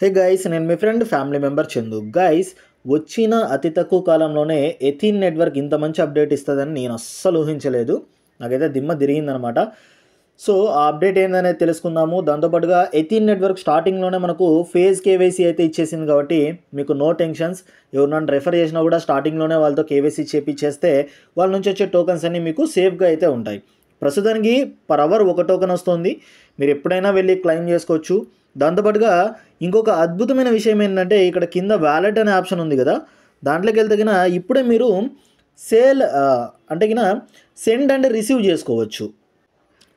హే guys నేను మీ friend family member Chandu guys వచ్చిన అతి తక్కువ కాలంలోనే ఎథీన్ నెట్వర్క్ ఇంత మంచి అప్డేట్ ఇస్తుందని నేను అస్సలు ఊహించలేదు నాకైతే దిమ్మ తిరిగిందనమాట సో ఆ అప్డేట్ ఏందనేది తెలుసుకుందాము దాంతోపాటుగా ఎథీన్ నెట్వర్క్ స్టార్టింగ్లోనే మనకు ఫేజ్ కేవైసీ అయితే ఇచ్చేసింది కాబట్టి మీకు నో టెన్షన్స్ ఎవరినైనా రెఫర్ చేసినా కూడా స్టార్టింగ్లోనే వాళ్ళతో కేవైసీ చేపించేస్తే వాళ్ళ నుంచి వచ్చే టోకన్స్ అన్నీ మీకు సేఫ్గా అయితే ఉంటాయి ప్రస్తుతానికి పర్ అవర్ ఒక టోకెన్ వస్తుంది మీరు ఎప్పుడైనా వెళ్ళి క్లెయిమ్ చేసుకోవచ్చు దాంతోపాటుగా ఇంకొక అద్భుతమైన విషయం ఏంటంటే ఇక్కడ కింద వ్యాలెట్ అనే ఆప్షన్ ఉంది కదా దాంట్లోకి వెళ్తేగిన ఇప్పుడే మీరు సేల్ అంటే గిన సెండ్ అండ్ రిసీవ్ చేసుకోవచ్చు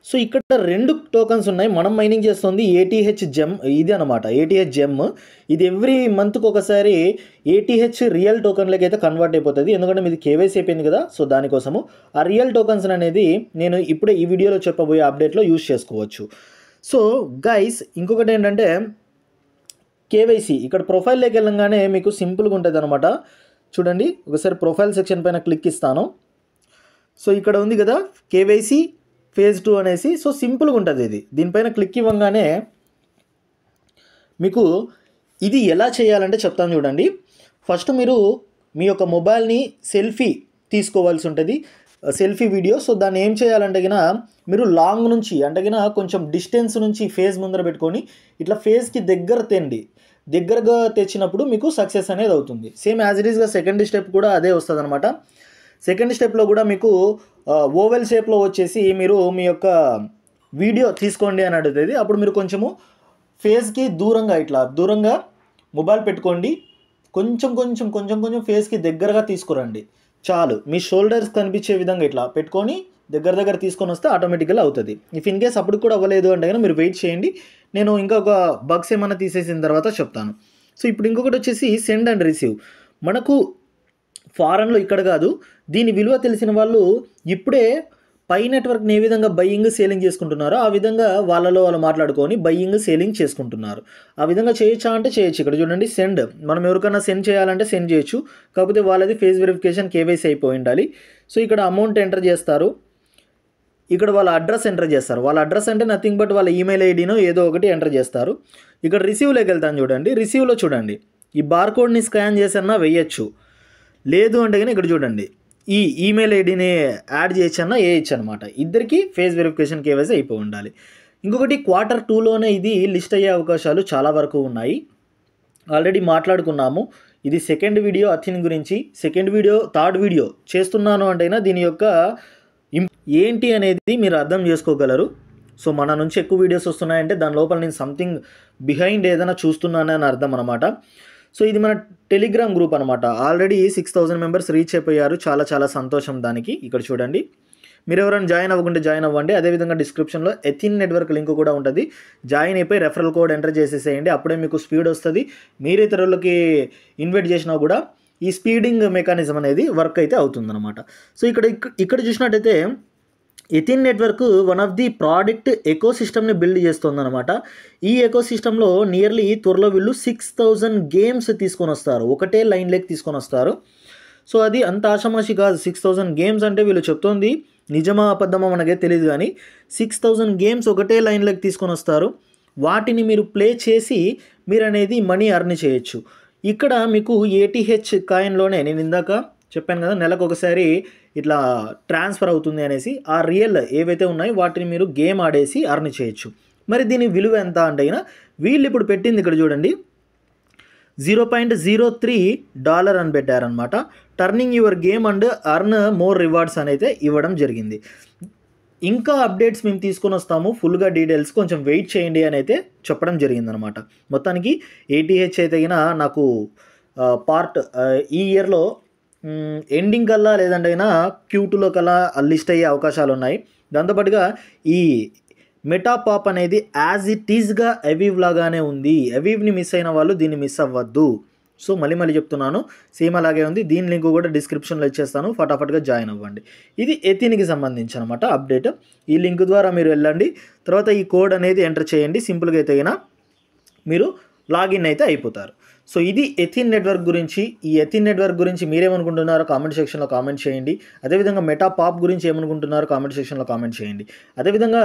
సో ఇక్కడ రెండు టోకన్స్ ఉన్నాయి మనం మైనింగ్ చేస్తుంది ఏటీహెచ్ జెమ్ ఇది అనమాట ఏటీహెచ్ జెమ్ ఇది ఎవ్రీ మంత్కి ఒకసారి ఏటీహెచ్ రియల్ టోకన్లకి అయితే కన్వర్ట్ అయిపోతుంది ఎందుకంటే మీది కేవైసీ అయిపోయింది కదా సో దానికోసము ఆ రియల్ టోకన్స్ అనేది నేను ఇప్పుడే ఈ వీడియోలో చెప్పబోయే అప్డేట్లో యూజ్ చేసుకోవచ్చు సో గైస్ ఇంకొకటి ఏంటంటే కేవైసీ ఇక్కడ ప్రొఫైల్లోకి వెళ్ళంగానే మీకు సింపుల్గా ఉంటుంది అనమాట చూడండి ఒకసారి ప్రొఫైల్ సెక్షన్ పైన క్లిక్ ఇస్తాను సో ఇక్కడ ఉంది కదా కేవైసీ ఫేజ్ టూ అనేసి సో సింపుల్గా ఉంటుంది ఇది దీనిపైన క్లిక్ ఇవ్వగానే మీకు ఇది ఎలా చేయాలంటే చెప్తాను చూడండి ఫస్ట్ మీరు మీ యొక్క మొబైల్ని సెల్ఫీ తీసుకోవాల్సి ఉంటుంది సెల్ఫీ వీడియో సో దాన్ని ఏం చేయాలంటే గిన మీరు లాంగ్ నుంచి అంటే కొంచెం డిస్టెన్స్ నుంచి ఫేస్ ముందర పెట్టుకొని ఇట్లా ఫేస్కి దగ్గర తెండి దగ్గరగా తెచ్చినప్పుడు మీకు సక్సెస్ అనేది అవుతుంది సేమ్ యాజ్ ఇట్ ఈస్గా సెకండ్ స్టెప్ కూడా అదే వస్తుంది అనమాట సెకండ్ స్టెప్లో కూడా మీకు ఓవెల్ షేప్లో వచ్చేసి మీరు మీ యొక్క వీడియో తీసుకోండి అని అడుగుతుంది అప్పుడు మీరు కొంచెము ఫేస్కి దూరంగా ఇట్లా దూరంగా మొబైల్ పెట్టుకోండి కొంచెం కొంచెం కొంచెం కొంచెం ఫేస్కి దగ్గరగా తీసుకురండి చాలు మీ షోల్డర్స్ కనిపించే విధంగా ఇట్లా పెట్టుకొని దగ్గర దగ్గర తీసుకొని వస్తే ఆటోమేటిక్గా అవుతుంది ఇఫ్ ఇన్ కేస్ అప్పుడు కూడా అవ్వలేదు అంటే కానీ మీరు వెయిట్ చేయండి నేను ఇంకొక బగ్స్ ఏమైనా తీసేసిన తర్వాత చెప్తాను సో ఇప్పుడు ఇంకొకటి వచ్చేసి సెండ్ అండ్ రిసీవ్ మనకు ఫారెన్లో ఇక్కడ కాదు దీని విలువ తెలిసిన వాళ్ళు ఇప్పుడే పై నెట్వర్క్ని ఏ విధంగా బయ్యింగ్ సేలింగ్ చేసుకుంటున్నారో ఆ విధంగా వాళ్ళలో వాళ్ళు మాట్లాడుకొని బయ్యింగ్ సేలింగ్ చేసుకుంటున్నారు ఆ విధంగా చేయొచ్చా అంటే చేయొచ్చు ఇక్కడ చూడండి సెండ్ మనం ఎవరికైనా సెండ్ చేయాలంటే సెండ్ చేయొచ్చు కాకపోతే వాళ్ళది ఫేస్ వెరిఫికేషన్ కేవైసీ అయిపోయి ఉండాలి సో ఇక్కడ అమౌంట్ ఎంటర్ చేస్తారు ఇక్కడ వాళ్ళ అడ్రస్ ఎంటర్ చేస్తారు వాళ్ళ అడ్రస్ అంటే నథింగ్ బట్ వాళ్ళ ఈమెయిల్ ఐడినో ఏదో ఒకటి ఎంటర్ చేస్తారు ఇక్కడ రిసీవ్లోకి వెళ్తాను చూడండి రిసీవ్లో చూడండి ఈ బార్కోడ్ని స్కాన్ చేసన్నా వేయచ్చు లేదు అంటే కానీ ఇక్కడ చూడండి ఈ ఈమెయిల్ ఐడిని యాడ్ చేయొచ్చన్నా చేయొచ్చు అనమాట ఇద్దరికి ఫేస్ వెరిఫికేషన్ కేవైసీ అయిపోయి ఉండాలి ఇంకొకటి క్వార్టర్ టూలోనే ఇది లిస్ట్ అయ్యే అవకాశాలు చాలా వరకు ఉన్నాయి ఆల్రెడీ మాట్లాడుకున్నాము ఇది సెకండ్ వీడియో అథిన్ గురించి సెకండ్ వీడియో థర్డ్ వీడియో చేస్తున్నాను అంటే దీని యొక్క ఏంటి అనేది మీరు అర్థం చేసుకోగలరు సో మన నుంచి ఎక్కువ వీడియోస్ వస్తున్నాయంటే దాని లోపల నేను సంథింగ్ బిహైండ్ ఏదైనా చూస్తున్నానని అర్థం అనమాట సో ఇది మన టెలిగ్రామ్ గ్రూప్ అనమాట already six thousand members reach అయిపోయారు చాలా చాలా సంతోషం దానికి ఇక్కడ చూడండి మీరు ఎవరైనా జాయిన్ అవ్వకుంటే జాయిన్ అవ్వండి అదేవిధంగా డిస్క్రిప్షన్లో ఎథిన్ నెట్వర్క్ లింక్ కూడా ఉంటుంది జాయిన్ అయిపోయి రెఫరల్ కోడ్ ఎంటర్ చేసేసేయండి అప్పుడే మీకు స్పీడ్ వస్తుంది మీరే ఇతరులకి ఇన్వైట్ చేసినా కూడా ఈ స్పీడింగ్ మెకానిజం అనేది వర్క్ అయితే అవుతుందన్నమాట సో ఇక్కడ ఇక్కడ చూసినట్టయితే Athene network one of the product eco సిస్టమ్ని బిల్డ్ అనమాట ఈ ఎకో సిస్టంలో నియర్లీ త్వరలో వీళ్ళు సిక్స్ థౌజండ్ గేమ్స్ తీసుకొని వస్తారు ఒకటే లైన్ లెక్ తీసుకొని వస్తారు సో అది అంత ఆషామాషి కాదు సిక్స్ థౌజండ్ గేమ్స్ అంటే వీళ్ళు చెప్తోంది నిజమా అబద్ధమా మనకే తెలియదు కానీ సిక్స్ థౌజండ్ గేమ్స్ ఒకటే లైన్ లెక్ తీసుకొని వస్తారు వాటిని మీరు ప్లే చేసి మీరు అనేది మనీ అర్న్ చేయొచ్చు ఇక్కడ మీకు ఏటీహెచ్ కాయిన్లోనే నేను ఇందాక చెప్పాను కదా నెలకు ఒకసారి ఇట్లా ట్రాన్స్ఫర్ అవుతుంది అనేసి ఆ రియల్ ఏవైతే ఉన్నాయో వాటిని మీరు గేమ్ ఆడేసి అర్న్ చేయొచ్చు మరి దీని విలువ ఎంత అంటే వీళ్ళు ఇప్పుడు పెట్టింది ఇక్కడ చూడండి zero point zero three dollar అని పెట్టారనమాట turning your game and earn more rewards అని అయితే ఇవ్వడం జరిగింది ఇంకా అప్డేట్స్ మేము తీసుకొని వస్తాము ఫుల్గా డీటెయిల్స్ కొంచెం వెయిట్ చేయండి అని అయితే చెప్పడం జరిగిందనమాట మొత్తానికి ఏటీహెచ్ అయితే నాకు పార్ట్ ఈ ఇయర్లో ఎండింగ్ కల్లా లేదంటే అయినా క్యూటులో కల్లా లిస్ట్ అయ్యే అవకాశాలు ఉన్నాయి దాంతోపాటుగా ఈ మెటా పాప్ అనేది యాజ్ ఇట్ ఈజ్గా అవీవ్ లాగానే ఉంది అవీవ్ని మిస్ అయిన వాళ్ళు దీన్ని మిస్ అవ్వద్దు సో మళ్ళీ మళ్ళీ చెప్తున్నాను సేమ్ అలాగే ఉంది దీని లింక్ కూడా డిస్క్రిప్షన్లో ఇచ్చేస్తాను ఫటాఫట్గా జాయిన్ అవ్వండి ఇది ఎథిన్కి సంబంధించి అనమాట అప్డేట్ ఈ లింక్ ద్వారా మీరు వెళ్ళండి తర్వాత ఈ కోడ్ అనేది ఎంటర్ చేయండి సింపుల్గా అయితే మీరు లాగిన్ అయితే అయిపోతారు సో ఇది ఎథిన్ నెట్వర్క్ గురించి ఈ ఎథిన్ నెట్వర్క్ గురించి మీరేమనుకుంటున్నారో కామెంట్ సెక్షన్లో కామెంట్ చేయండి అదేవిధంగా మెటా పాప్ గురించి ఏమనుకుంటున్నారో కామెంట్ సెక్షన్లో కామెంట్ చేయండి అదేవిధంగా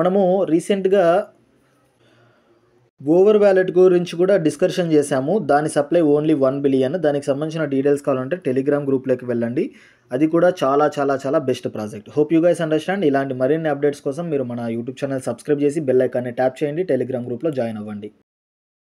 మనము రీసెంట్గా ఓవర్ వ్యాలెట్ గురించి కూడా డిస్కషన్ చేశాము దాని సప్లై ఓన్లీ వన్ బిలియన్ దానికి సంబంధించిన డీటెయిల్స్ కావాలంటే టెలిగ్రామ్ గ్రూప్లోకి వెళ్ళండి అది కూడా చాలా చాలా చాలా best project hope you guys understand ఇలాంటి మరిన్ని అప్డేట్స్ కోసం మీరు మన యూట్యూబ్ ఛానల్ సబ్స్క్రైబ్ చేసి బెల్ ఐకాన్ని ట్యాప్ చేయండి టెలిగ్రామ్ గ్రూప్లో జాయిన్ అవ్వండి